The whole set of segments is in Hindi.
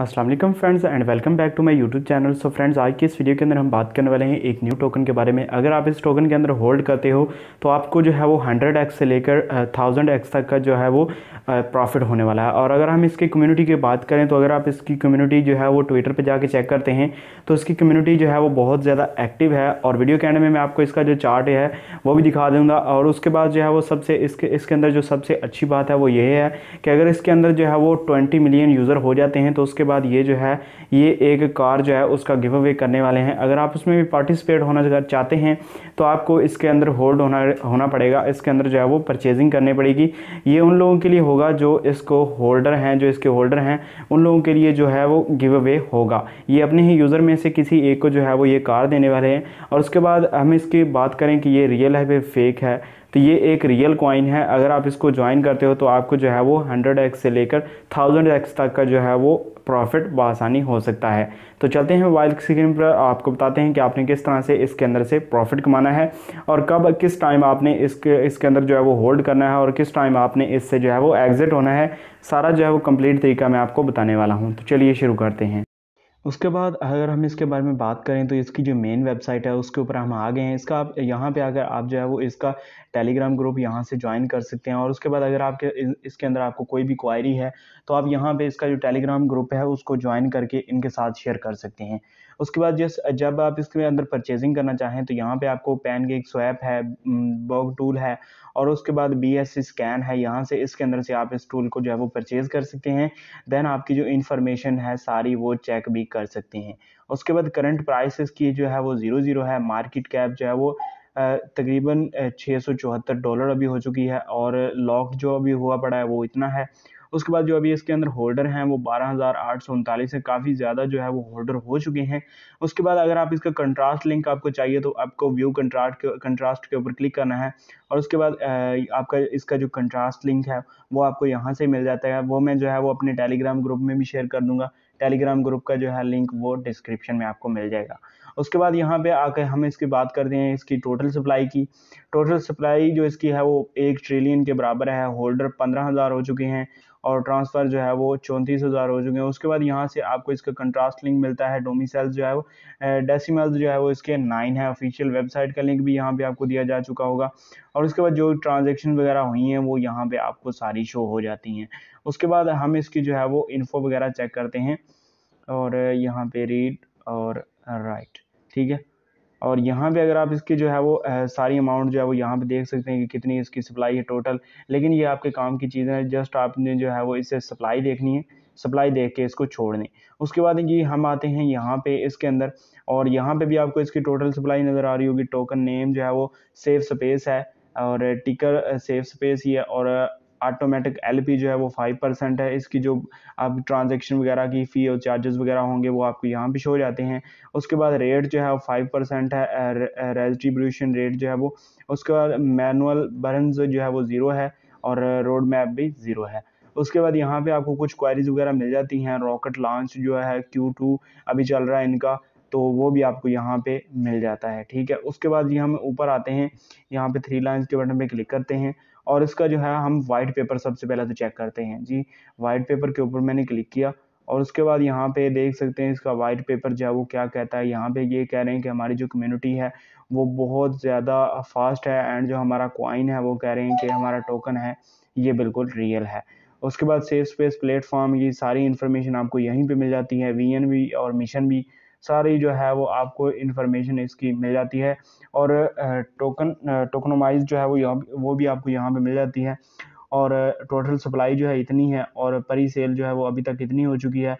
Aslam friends and welcome back to my YouTube channel so friends आज की इस वीडियो के अंदर हम बात करने वाले हैं एक न्यू टोकन के बारे में अगर आप इस टोकन के अंदर होल्ड करते हो तो आपको जो है वो 100x से लेकर 1000x तक का जो है वो प्रॉफिट होने वाला है और अगर हम इसकी कम्युनिटी की बात करें तो अगर आप इसकी कम्युनिटी जो है वो ट्विटर पर जाके चेक करते हैं तो इसकी कम्युनिटी जो है वो बहुत ज़्यादा एक्टिव है और वीडियो के एंड में मैं आपको इसका जो चार्ट है वो भी दिखा दूँगा और उसके बाद जो है वो सबसे इसके इसके अंदर जो सबसे अच्छी बात है वो ये है कि अगर इसके अंदर जो है वो ट्वेंटी मिलियन यूज़र हो जाते हैं तो उसके बाद ये जो है ये एक कार जो है उसका गिव अवे करने वाले हैं अगर आप उसमें भी पार्टिसिपेट होना चाहते हैं तो आपको इसके अंदर होल्ड होना होना पड़ेगा इसके अंदर जो है वो परचेजिंग करनी पड़ेगी ये उन लोगों के लिए होगा जो इसको होल्डर हैं जो इसके होल्डर हैं उन लोगों के लिए जो है वो गिव अवे होगा ये अपने ही यूज़र में से किसी एक को जो है वो ये कार देने वाले हैं और उसके बाद हम इसकी बात करें कि ये रियल है फिर फेक है तो ये एक रियल कॉइन है अगर आप इसको ज्वाइन करते हो तो आपको जो है वो हंड्रेड एक्स से लेकर थाउजेंड एक्स तक का जो है वो प्रॉफिट बसानी हो सकता है तो चलते हैं मोबाइल स्क्रीन पर आपको बताते हैं कि आपने किस तरह से इसके अंदर से प्रॉफिट कमाना है और कब किस टाइम आपने इसके इसके अंदर जो है वो होल्ड करना है और किस टाइम आपने इससे जो है वो एग्ज़िट होना है सारा जो है वो कम्प्लीट तरीका मैं आपको बताने वाला हूँ तो चलिए शुरू करते हैं उसके बाद अगर हम इसके बारे में बात करें तो इसकी जो मेन वेबसाइट है उसके ऊपर हम आ गए हैं इसका आप यहाँ पे आकर आप जो है वो इसका टेलीग्राम ग्रुप यहाँ से ज्वाइन कर सकते हैं और उसके बाद अगर आपके इसके अंदर आपको कोई भी क्वायरी है तो आप यहाँ पे इसका जो टेलीग्राम ग्रुप है उसको ज्वाइन करके इनके साथ शेयर कर सकते हैं उसके बाद जिस जब आप इसके अंदर परचेजिंग करना चाहें तो यहाँ पे आपको पैन एक स्वैप है बॉग टूल है और उसके बाद बी एस सी स्कैन है यहाँ से इसके अंदर से आप इस टूल को जो है वो परचेज़ कर सकते हैं देन आपकी जो इन्फॉर्मेशन है सारी वो चेक भी कर सकते हैं उसके बाद करंट प्राइसेस की जो है वो ज़ीरो ज़ीरो है मार्केट कैप जो है वो तकरीबन छः सौ चौहत्तर डॉलर अभी हो चुकी है और लॉक जो अभी हुआ पड़ा है वो इतना है उसके बाद जो अभी इसके अंदर होल्डर हैं वो बारह है काफ़ी ज़्यादा जो है वो होल्डर हो चुके हैं उसके बाद अगर आप इसका कंट्रास्ट लिंक आपको चाहिए तो आपको व्यू कंट्रास्ट कंट्रास्ट के ऊपर क्लिक करना है और उसके बाद आपका इसका जो कंट्रास्ट लिंक है वो आपको यहाँ से मिल जाता है वो मैं जो है वो अपने टेलीग्राम ग्रुप में भी शेयर कर दूँगा टेलीग्राम ग्रुप का जो है लिंक वो डिस्क्रिप्शन में आपको मिल जाएगा उसके बाद यहाँ पे आकर हम इसकी बात करते हैं इसकी टोटल सप्लाई की टोटल सप्लाई जो इसकी है वो एक ट्रिलियन के बराबर है होल्डर पंद्रह हज़ार हो चुके हैं और ट्रांसफ़र जो है वो चौंतीस हज़ार हो चुके हैं उसके बाद यहाँ से आपको इसका कंट्रास्ट लिंक मिलता है डोमिसल्स जो है वो डेसीमल्स जो है वो इसके नाइन है ऑफिशियल वेबसाइट का लिंक भी यहाँ पे आपको दिया जा चुका होगा और उसके बाद जो ट्रांजेक्शन वगैरह हुई हैं वो यहाँ पे आपको सारी शो हो जाती हैं उसके बाद हम इसकी जो है वो इन्फो वगैरह चेक करते हैं और यहाँ पे रीड और राइट ठीक है और यहाँ भी अगर आप इसकी जो है वो सारी अमाउंट जो है वो यहाँ पे देख सकते हैं कि कितनी इसकी सप्लाई है टोटल लेकिन ये आपके काम की चीज़ें हैं जस्ट आपने जो है वो इसे सप्लाई देखनी है सप्लाई देख के इसको छोड़ दें उसके बाद ये हम आते हैं यहाँ पे इसके अंदर और यहाँ पे भी आपको इसकी टोटल सप्लाई नज़र आ रही होगी टोकन नेम जो है वो सेफ स्पेस है और टिकर सेफ स्पेस ही है और ऑटोमेटिक एल जो है वो फाइव परसेंट है इसकी जो आप ट्रांजेक्शन वगैरह की फ़ी और चार्जेस वगैरह होंगे वो आपको यहाँ पे शो जाते हैं उसके बाद रेट जो है वो फाइव परसेंट है रेस्ट्रीब्यूशन रेट जो है वो उसके बाद मैनुअल बर्न जो है वो ज़ीरो है और रोड मैप भी ज़ीरो है उसके बाद यहाँ पे आपको कुछ क्वारीज वगैरह मिल जाती हैं रॉकेट लॉन्च जो है क्यू टू अभी चल रहा है इनका तो वो भी आपको यहाँ पे मिल जाता है ठीक है उसके बाद ये हम ऊपर आते हैं यहाँ पे थ्री लाइन्स के बटन पे क्लिक करते हैं और इसका जो है हम वाइट पेपर सबसे पहले तो चेक करते हैं जी वाइट पेपर के ऊपर मैंने क्लिक किया और उसके बाद यहाँ पे देख सकते हैं इसका वाइट पेपर जो है वो क्या कहता है यहाँ पे ये कह रहे हैं कि हमारी जो कम्युनिटी है वो बहुत ज़्यादा फास्ट है एंड जो हमारा क्वाइन है वो कह रहे हैं कि हमारा टोकन है ये बिल्कुल रियल है उसके बाद सेफ स्पेस प्लेटफॉर्म ये सारी इन्फॉर्मेशन आपको यहीं पे मिल जाती है वी एन भी और मिशन भी सारी जो है वो आपको इन्फॉर्मेशन इसकी मिल जाती है और टोकन टोकनोमाइज जो है वो यहाँ वो भी आपको यहाँ पे मिल जाती है और टोटल सप्लाई जो है इतनी है और परी सेल जो है वो अभी तक इतनी हो चुकी है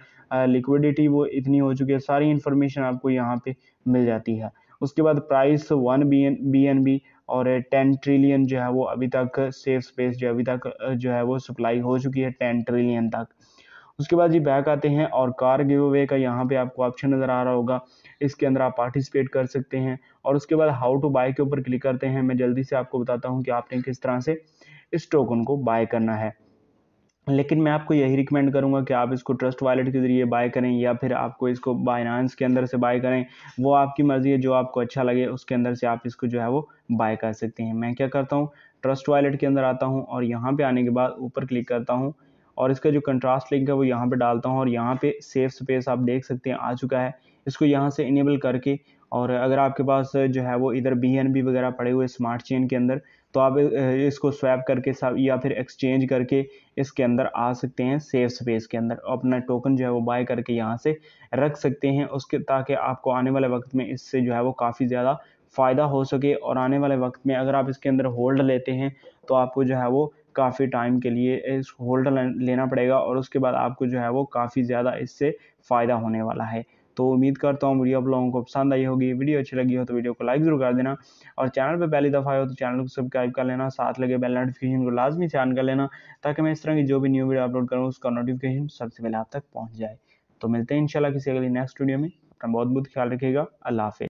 लिक्विडिटी वो इतनी हो चुकी है सारी इन्फॉर्मेशन आपको यहाँ पे मिल जाती है उसके बाद price one B N B N B और टेन ट्रिलियन जो है वो अभी तक सेफ स्पेस जो अभी तक जो है वो सप्लाई हो चुकी है टेन ट्रिलियन तक उसके बाद जी बैक आते हैं और कार गिव अवे का यहाँ पे आपको ऑप्शन नज़र आ रहा होगा इसके अंदर आप पार्टिसिपेट कर सकते हैं और उसके बाद हाउ टू बाय के ऊपर क्लिक करते हैं मैं जल्दी से आपको बताता हूँ कि आपने किस तरह से इस टोकन को बाय करना है लेकिन मैं आपको यही रिकमेंड करूंगा कि आप इसको ट्रस्ट वॉलेट के ज़रिए बाय करें या फिर आपको इसको बाइनांस के अंदर से बाय करें वो आपकी मर्ज़ी है जो आपको अच्छा लगे उसके अंदर से आप इसको जो है वो बाय कर सकते हैं मैं क्या करता हूँ ट्रस्ट वॉलेट के अंदर आता हूँ और यहाँ पे आने के बाद ऊपर क्लिक करता हूँ और इसका जो कंट्रास्ट लिंक है वो यहाँ पे डालता हूँ और यहाँ पे सेफ स्पेस आप देख सकते हैं आ चुका है इसको यहाँ से इनेबल करके और अगर आपके पास जो है वो इधर बी वगैरह पड़े हुए स्मार्ट चेन के अंदर तो आप इसको स्वैप करके या फिर एक्सचेंज करके इसके अंदर आ सकते हैं सेफ स्पेस के अंदर अपना टोकन जो है वो बाय करके यहाँ से रख सकते हैं उसके ताकि आपको आने वाले वक्त में इससे जो है वो काफ़ी ज़्यादा फ़ायदा हो सके और आने वाले वक्त में अगर आप इसके अंदर होल्ड लेते हैं तो आपको जो है वो काफ़ी टाइम के लिए इस होल्ड लेना पड़ेगा और उसके बाद आपको जो है वो काफ़ी ज़्यादा इससे फ़ायदा होने वाला है तो उम्मीद करता हूँ वीडियो आप लोगों को पसंद आई होगी वीडियो अच्छी लगी हो तो वीडियो को लाइक जरूर कर देना और चैनल पर पहली दफ़ा आए हो तो चैनल को सब्सक्राइब कर लेना साथ लगे बेल नोटिफिकेशन को लाजमी से ऑन कर लेना ताकि मैं इस तरह की जो भी न्यू वीडियो अपलोड करूँ उसका नोटिफिकेशन सबसे पहले आप तक पहुँच जाए तो मिलते हैं इंशाल्लाह किसी अगली नेक्स्ट वीडियो में अपना बहुत बहुत ख्याल रखेगा अल्लाह हाफि